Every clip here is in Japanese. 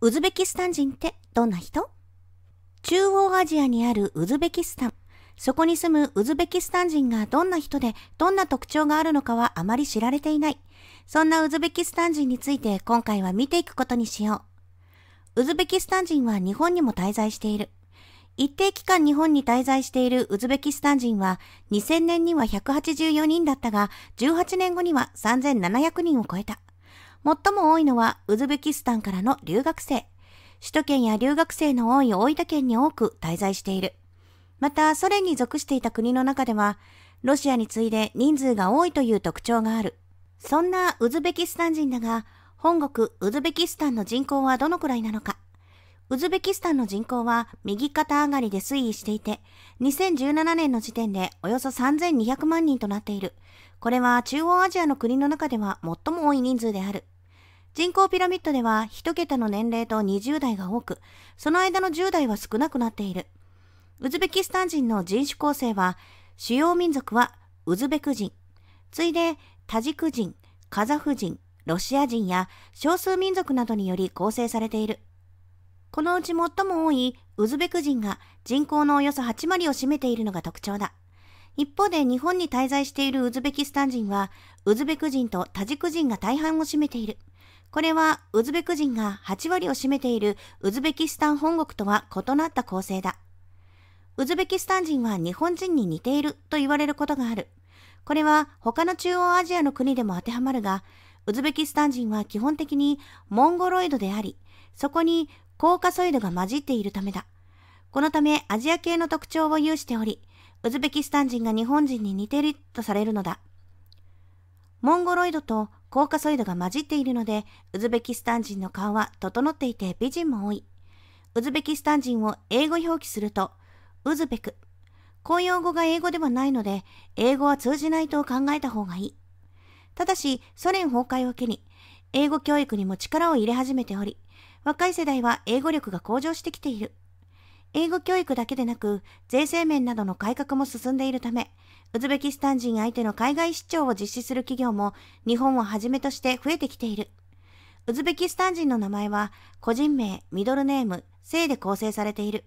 ウズベキスタン人ってどんな人中央アジアにあるウズベキスタン。そこに住むウズベキスタン人がどんな人でどんな特徴があるのかはあまり知られていない。そんなウズベキスタン人について今回は見ていくことにしよう。ウズベキスタン人は日本にも滞在している。一定期間日本に滞在しているウズベキスタン人は2000年には184人だったが18年後には3700人を超えた。最も多いのはウズベキスタンからの留学生。首都圏や留学生の多い大分県に多く滞在している。また、ソ連に属していた国の中では、ロシアに次いで人数が多いという特徴がある。そんなウズベキスタン人だが、本国ウズベキスタンの人口はどのくらいなのか。ウズベキスタンの人口は右肩上がりで推移していて、2017年の時点でおよそ3200万人となっている。これは中央アジアの国の中では最も多い人数である。人口ピラミッドでは1桁の年齢と20代が多く、その間の10代は少なくなっている。ウズベキスタン人の人種構成は、主要民族はウズベク人、次いでタジク人、カザフ人、ロシア人や少数民族などにより構成されている。このうち最も多いウズベク人が人口のおよそ8割を占めているのが特徴だ。一方で日本に滞在しているウズベキスタン人は、ウズベク人とタジク人が大半を占めている。これはウズベク人が8割を占めているウズベキスタン本国とは異なった構成だ。ウズベキスタン人は日本人に似ていると言われることがある。これは他の中央アジアの国でも当てはまるが、ウズベキスタン人は基本的にモンゴロイドであり、そこに硬化ソイルが混じっているためだ。このためアジア系の特徴を有しており、ウズベキスタン人が日本人に似ているとされるのだ。モンゴロイドとコーカソイドが混じっているので、ウズベキスタン人の顔は整っていて美人も多い。ウズベキスタン人を英語表記すると、ウズベク。公用語が英語ではないので、英語は通じないと考えた方がいい。ただし、ソ連崩壊を機に、英語教育にも力を入れ始めており、若い世代は英語力が向上してきている。英語教育だけでなく、税制面などの改革も進んでいるため、ウズベキスタン人相手の海外出張を実施する企業も日本をはじめとして増えてきている。ウズベキスタン人の名前は、個人名、ミドルネーム、姓で構成されている。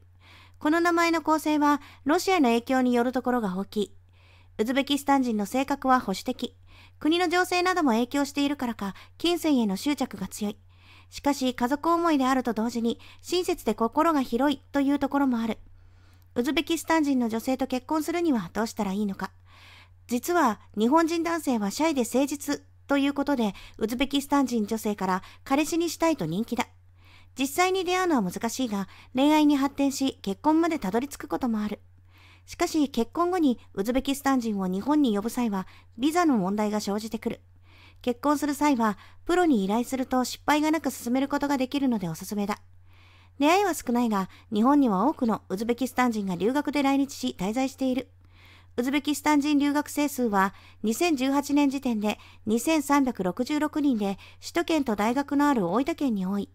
この名前の構成は、ロシアの影響によるところが大きい。ウズベキスタン人の性格は保守的。国の情勢なども影響しているからか、金銭への執着が強い。しかし家族思いであると同時に親切で心が広いというところもある。ウズベキスタン人の女性と結婚するにはどうしたらいいのか。実は日本人男性はシャイで誠実ということで、ウズベキスタン人女性から彼氏にしたいと人気だ。実際に出会うのは難しいが、恋愛に発展し結婚までたどり着くこともある。しかし結婚後にウズベキスタン人を日本に呼ぶ際は、ビザの問題が生じてくる。結婚する際は、プロに依頼すると失敗がなく進めることができるのでおすすめだ。出会いは少ないが、日本には多くのウズベキスタン人が留学で来日し滞在している。ウズベキスタン人留学生数は2018年時点で2366人で首都圏と大学のある大分県に多い。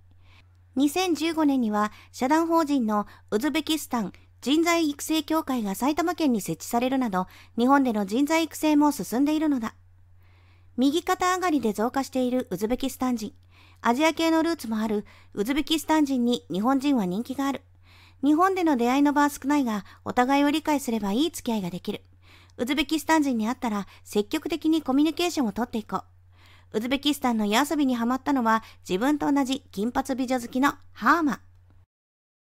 2015年には社団法人のウズベキスタン人材育成協会が埼玉県に設置されるなど日本での人材育成も進んでいるのだ。右肩上がりで増加しているウズベキスタン人。アジア系のルーツもあるウズベキスタン人に日本人は人気がある。日本での出会いの場は少ないが、お互いを理解すればいい付き合いができる。ウズベキスタン人に会ったら積極的にコミュニケーションをとっていこう。ウズベキスタンの夜遊びにハマったのは自分と同じ金髪美女好きのハーマ。